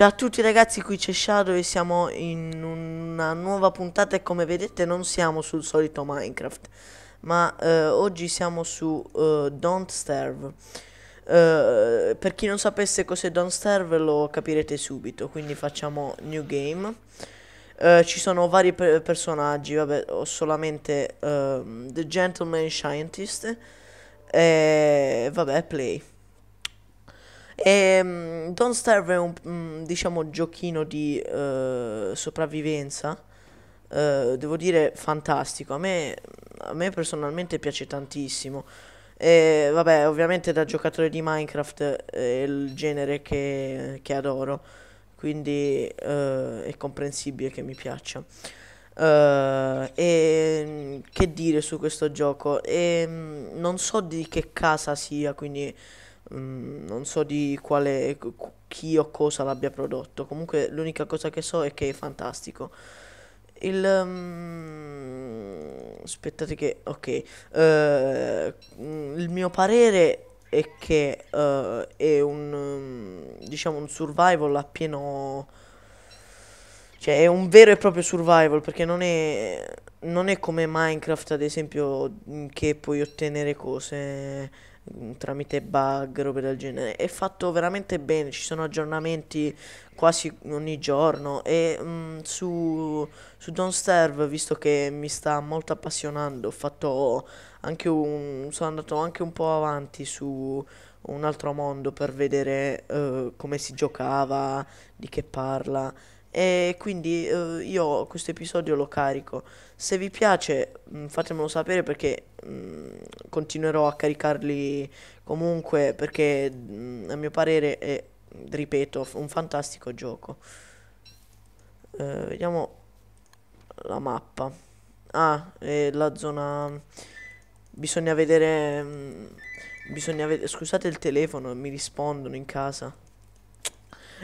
Ciao a tutti ragazzi, qui c'è Shadow e siamo in una nuova puntata e come vedete non siamo sul solito Minecraft Ma eh, oggi siamo su eh, Don't Starve eh, Per chi non sapesse cos'è Don't Starve lo capirete subito, quindi facciamo New Game eh, Ci sono vari per personaggi, vabbè ho solamente ehm, The Gentleman Scientist E vabbè Play e, ehm, Don't Starve è un mm, diciamo giochino di uh, sopravvivenza. Uh, devo dire fantastico. A me, a me personalmente piace tantissimo. E vabbè, ovviamente da giocatore di Minecraft è il genere che, che adoro, quindi uh, è comprensibile che mi piaccia. Uh, e che dire su questo gioco? E, ehm, non so di che casa sia, quindi Mm, non so di quale chi o cosa l'abbia prodotto. Comunque l'unica cosa che so è che è fantastico. Il um, aspettate che ok, uh, il mio parere è che uh, è un diciamo un survival a pieno cioè è un vero e proprio survival perché non è non è come Minecraft ad esempio che puoi ottenere cose tramite bug, robe del genere. È fatto veramente bene, ci sono aggiornamenti quasi ogni giorno e mh, mm, su, su Don't Serve, visto che mi sta molto appassionando, ho fatto anche un, sono andato anche un po' avanti su un altro mondo per vedere uh, come si giocava, di che parla e quindi uh, io questo episodio lo carico. Se vi piace mm, fatemelo sapere perché mh, mm, continuerò a caricarli comunque perché mh, mm, a mio parere è, ripeto, un fantastico gioco. Eh, vediamo la mappa. Ah, è la zona... Bisogna vedere... Mh, bisogna vedere... Scusate il telefono, mi rispondono in casa.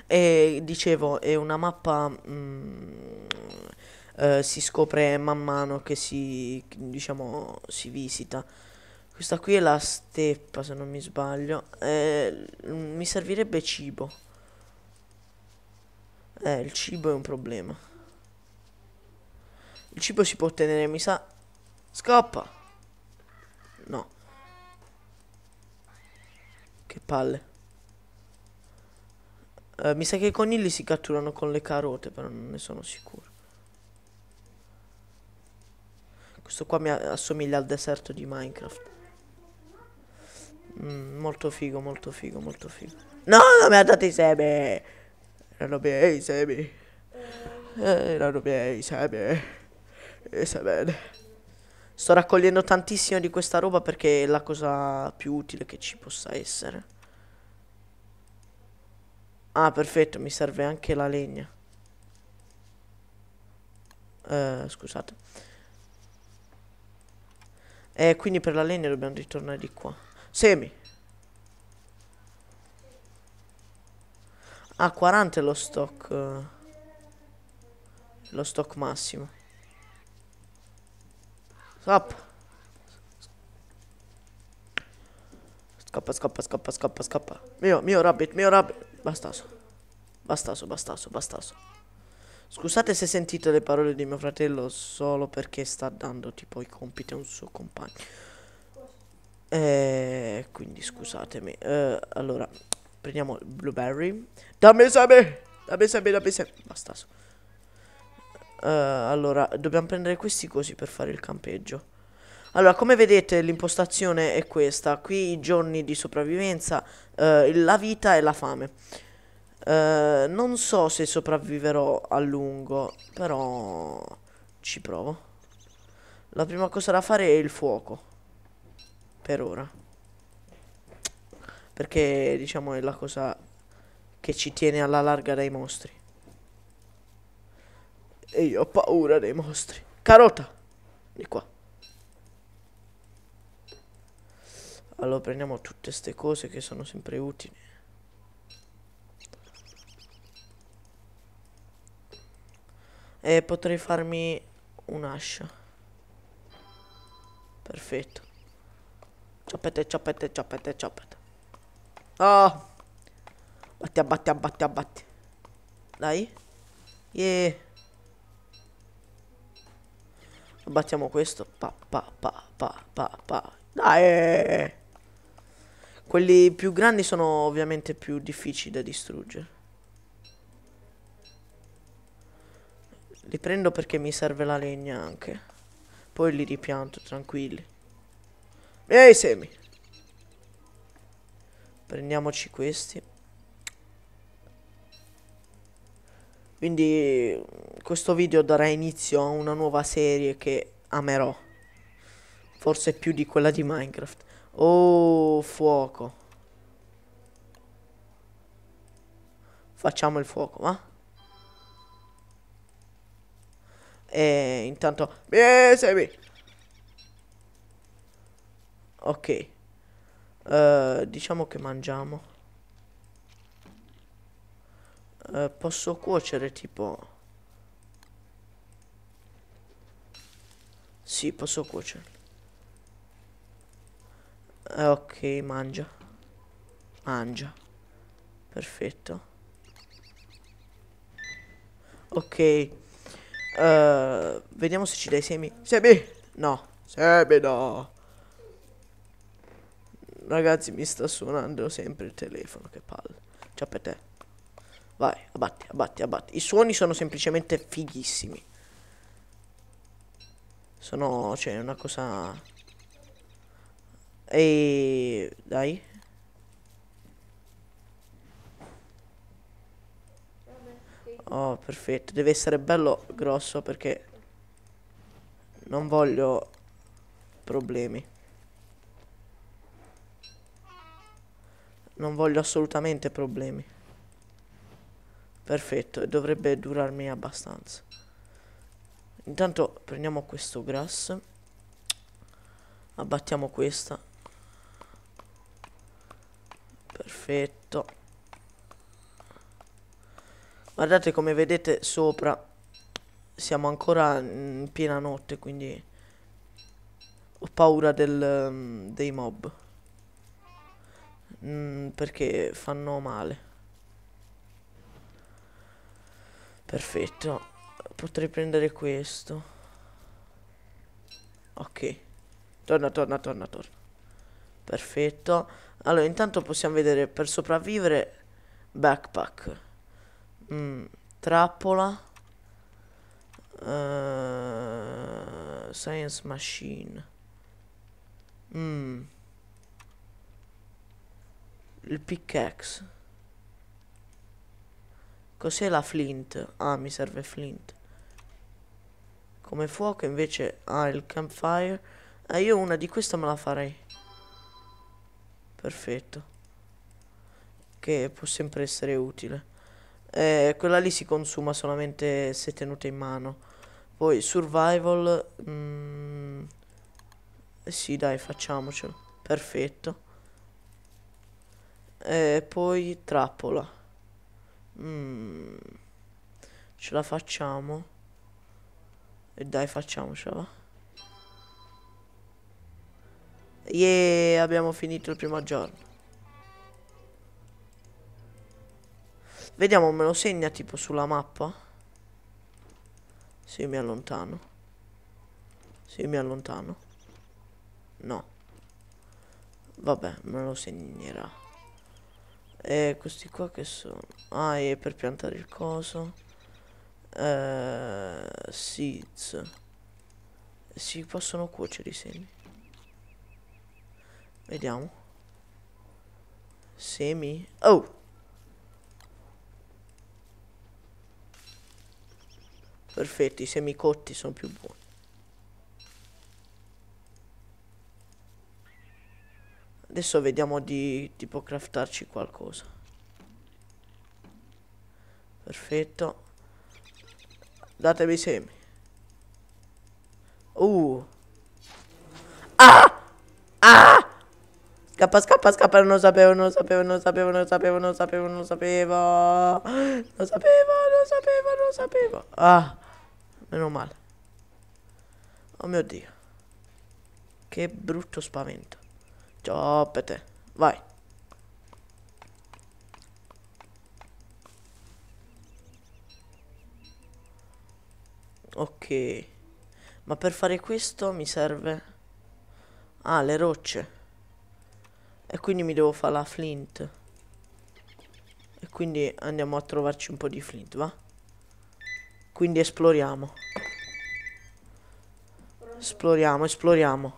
E dicevo, è una mappa... Mh, eh, si scopre man mano che si, diciamo, si visita. Questa qui è la steppa, se non mi sbaglio. Eh, mi servirebbe cibo. Eh, il cibo è un problema. Il cibo si può ottenere, mi sa... scoppa No. Che palle. Uh, mi sa che i conigli si catturano con le carote, però non ne sono sicuro. Questo qua mi assomiglia al deserto di Minecraft. Mm, molto figo, molto figo, molto figo. No, non mi ha dato i semi. Erano miei eh, i semi. Eh, Erano miei eh, i semi. E se bene. Sto raccogliendo tantissimo di questa roba perché è la cosa più utile che ci possa essere. Ah, perfetto, mi serve anche la legna. Uh, scusate. E quindi per la legna dobbiamo ritornare di qua. Semi. Ah, A 40 è lo stock. lo stock massimo. Up. Scappa, scappa, scappa, scappa, scappa. Mio, mio rabbit, mio rabbit. Bastaso. Bastaso, bastaso, bastaso. Scusate se sentite le parole di mio fratello solo perché sta dando tipo i compiti a un suo compagno. Eh, quindi scusatemi. Eh, allora, prendiamo il blueberry. Dammi seme! Dammi seme, dammi seme. Basta. Eh, allora, dobbiamo prendere questi così per fare il campeggio. Allora, come vedete l'impostazione è questa. Qui i giorni di sopravvivenza, eh, la vita e la fame. Eh, non so se sopravviverò a lungo, però ci provo. La prima cosa da fare è il fuoco. Per ora. Perché, diciamo, è la cosa che ci tiene alla larga dai mostri. E io ho paura dei mostri. Carota! Di qua. Allora prendiamo tutte queste cose che sono sempre utili. E potrei farmi un'ascia. Perfetto. Ciappette, ciappette, ciappette, ciappette. Oh! Batti, abbatti, abbatti, abbatti. Dai. Yeah. Abbattiamo questo. Pa, pa, pa, pa, pa, pa. Dai! Quelli più grandi sono ovviamente più difficili da distruggere. Li prendo perché mi serve la legna anche. Poi li ripianto, tranquilli. Ehi, semi. Prendiamoci questi. Quindi questo video darà inizio a una nuova serie che amerò. Forse più di quella di Minecraft. Oh, fuoco. Facciamo il fuoco, va? E intanto... Eh, segui! Ok. Uh, diciamo che mangiamo. Uh, posso cuocere tipo... Sì, posso cuocere. Uh, ok, mangia. Mangia. Perfetto. Ok. Uh, vediamo se ci dai semi. Semi! No. Semi no. Ragazzi, mi sta suonando sempre il telefono, che palle. Ciao per te. Vai, abbatti, abbatti, abbatti. I suoni sono semplicemente fighissimi. Sono, cioè, una cosa... E... Dai, Oh, perfetto. Deve essere bello grosso perché non voglio problemi. Non voglio assolutamente problemi. Perfetto, e dovrebbe durarmi abbastanza. Intanto prendiamo questo grass. Abbattiamo questa. Perfetto. Guardate come vedete sopra siamo ancora in piena notte quindi ho paura del, um, dei mob mm, perché fanno male. Perfetto, potrei prendere questo. Ok, torna, torna, torna, torna. Perfetto. Allora, intanto possiamo vedere per sopravvivere backpack. Mm, trappola. Uh, science Machine. Mm. Il pickaxe. Cos'è la flint? Ah, mi serve flint. Come fuoco invece... Ah, il campfire. Ah, io una di queste me la farei. Perfetto. Che può sempre essere utile eh, quella lì si consuma solamente se tenuta in mano. Poi survival... Mm, sì dai facciamocelo. Perfetto. E eh, poi trappola. Mm, ce la facciamo. E eh, dai facciamocela. Yeah, abbiamo finito il primo giorno. Vediamo, me lo segna tipo sulla mappa? Sì, mi allontano. Sì, mi allontano. No. Vabbè, me lo segnerà. E questi qua che sono? Ah, è per piantare il coso. Eh, seeds. Si possono cuocere i semi. Vediamo. Semi. Oh! perfetto, i semicotti sono più buoni. Adesso vediamo di tipo craftarci qualcosa. Perfetto. Datemi i semi. Uh. Ah! Ah! Scappa, scappa, scappa, non lo sapevo, non lo sapevo, non lo sapevo, non lo sapevo, non lo sapevo, non lo sapevo. Lo sapevo, lo sapevo, lo sapevo. Ah. Meno male. Oh mio Dio. Che brutto spavento. Ciao, pete. Vai. Ok. Ma per fare questo mi serve... Ah, le rocce. E quindi mi devo fare la flint. E quindi andiamo a trovarci un po' di flint, va? Quindi esploriamo. Esploriamo, esploriamo.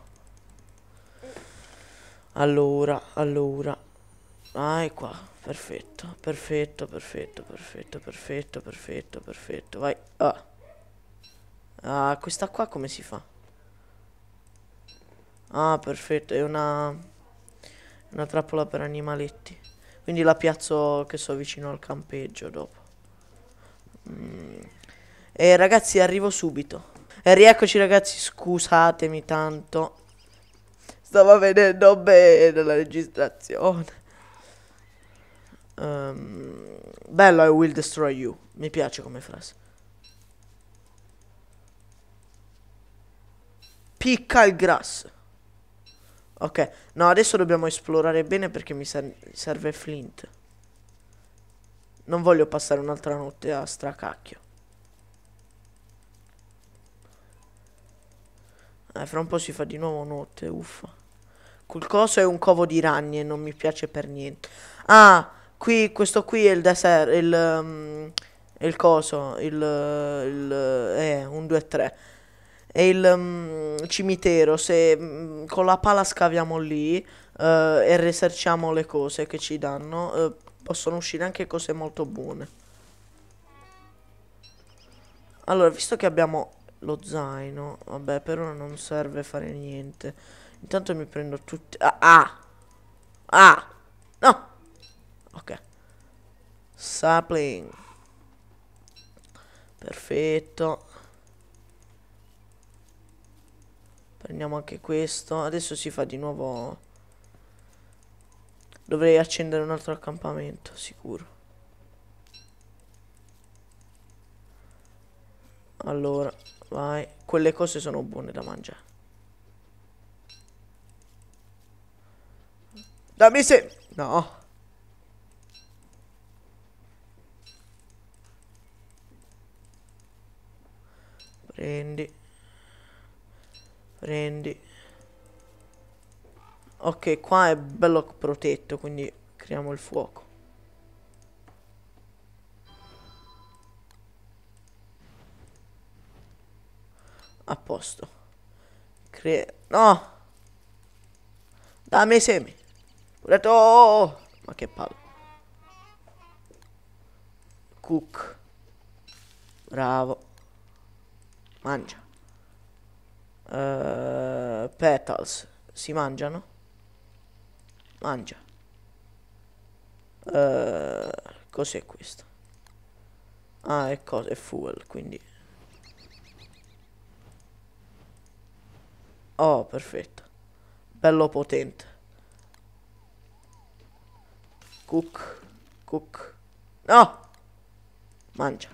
Allora, allora. Ah, è qua. Perfetto, perfetto, perfetto, perfetto, perfetto, perfetto, perfetto. Vai. Ah. ah, questa qua come si fa? Ah, perfetto, è una... Una trappola per animaletti. Quindi la piazzo che so vicino al campeggio dopo. Mm. E ragazzi, arrivo subito. E rieccoci ragazzi, scusatemi tanto. Stava vedendo bene la registrazione. Um, bello, I will destroy you. Mi piace come frase. Picca il grasso. Ok, no, adesso dobbiamo esplorare bene perché mi ser serve flint. Non voglio passare un'altra notte a stracacchio. Eh, fra un po' si fa di nuovo notte, uffa. Quel coso è un covo di ragni e non mi piace per niente. Ah, qui, questo qui è il deserto, il, um, il coso, il, il eh, un 2-3. E il um, cimitero, se um, con la pala scaviamo lì uh, e reserciamo le cose che ci danno, uh, possono uscire anche cose molto buone. Allora, visto che abbiamo lo zaino. Vabbè, per ora non serve fare niente. Intanto mi prendo tutti... Ah, ah! Ah! No! Ok. Sapling. Perfetto. Prendiamo anche questo. Adesso si fa di nuovo... Dovrei accendere un altro accampamento, sicuro. Allora, Vai. Quelle cose sono buone da mangiare. Dammi se... No. Prendi. Prendi. Ok, qua è bello protetto, quindi creiamo il fuoco. A posto. Cre... No! Dammi i semi. Ho detto... Ma che palle. Cook. Bravo. Mangia. Uh, petals. Si mangiano? Mangia. Uh, cos'è questo? Ah, è, cosa, è fuel, quindi... Oh, perfetto. Bello potente. Cook. Cook. No! Mangia.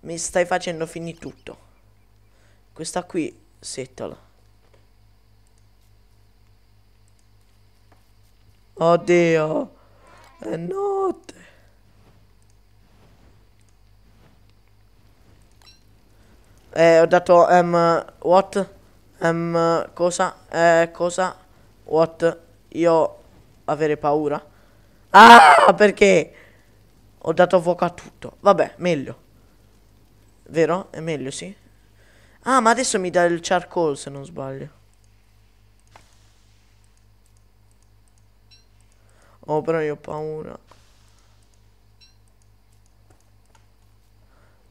Mi stai facendo finire tutto. Questa qui, settala. Oddio. È notte. Eh, ho dato um, what? Um, cosa? Eh, cosa? What? Io avere paura? Ah, perché? Ho dato fuoco a tutto. Vabbè, meglio. Vero? È meglio, sì. Ah, ma adesso mi dà il charcoal se non sbaglio. Oh, però io ho paura.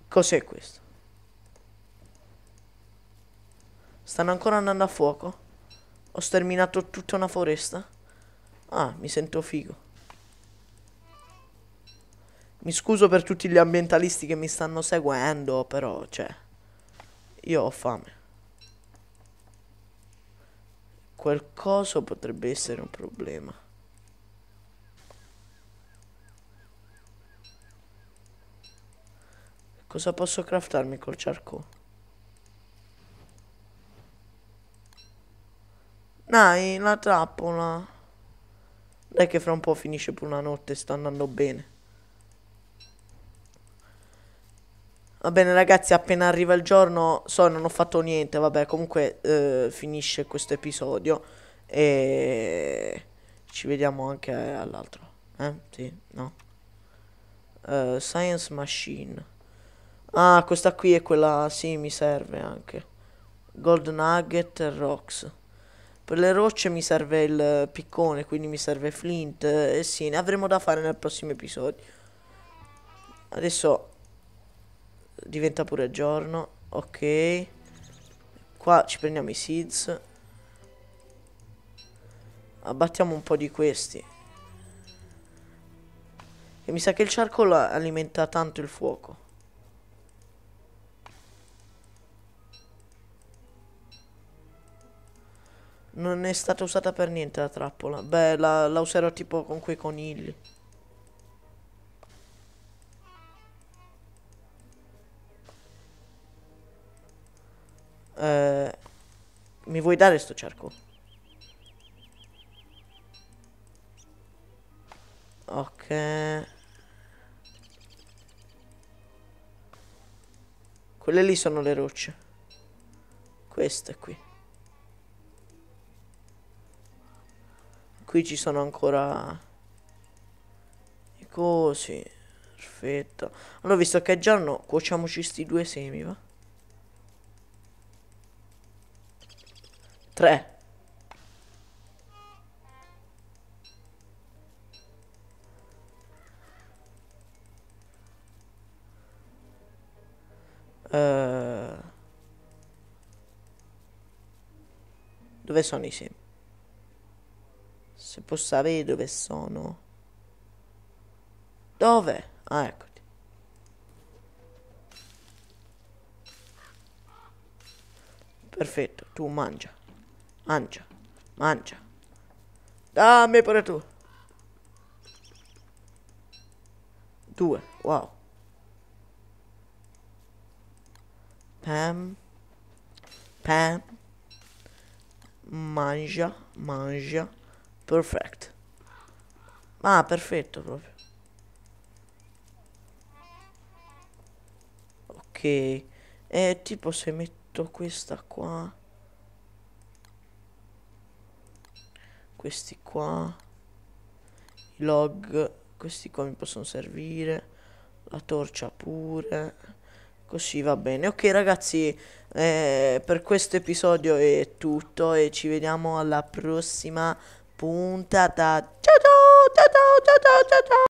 Cos'è questo? Stanno ancora andando a fuoco. Ho sterminato tutta una foresta. Ah, mi sento figo. Mi scuso per tutti gli ambientalisti che mi stanno seguendo, però, cioè... Io ho fame. Qualcosa potrebbe essere un problema. Cosa posso craftarmi col charcoal? Dai, la trappola. Dai che fra un po' finisce pure una notte, sta andando bene. Va bene ragazzi, appena arriva il giorno, so non ho fatto niente, vabbè, comunque eh, finisce questo episodio e ci vediamo anche all'altro. Eh? Sì, no. Uh, science Machine. Ah, questa qui è quella, sì, mi serve anche. Gold Nugget e Rocks. Per le rocce mi serve il piccone, quindi mi serve flint e eh, sì, ne avremo da fare nel prossimo episodio. Adesso diventa pure giorno, ok. Qua ci prendiamo i seeds. Abbattiamo un po' di questi. E mi sa che il charcoal alimenta tanto il fuoco. non è stata usata per niente la trappola. Beh, la, la userò tipo con quei conigli. Eh, mi vuoi dare sto cerco? Ok. Quelle lì sono le rocce. Queste qui. qui ci sono ancora e così perfetto allora visto che è giorno cuociamoci sti due semi va 3 eh, Dove sono i semi? se posso sapere dove sono. Dove? Ah, eccoti. Perfetto, tu mangia. Mangia. Mangia. Dammi pure tu. Due, wow. Pam. Pam. Mangia, mangia. Perfect. Ah, perfetto proprio. Ok. E eh, tipo se metto questa qua. Questi qua. I log. Questi qua mi possono servire. La torcia pure. Così va bene. Ok ragazzi, eh, per questo episodio è tutto e ci vediamo alla prossima. Punta ta. Chao, chao, chao, chao, chao, chao.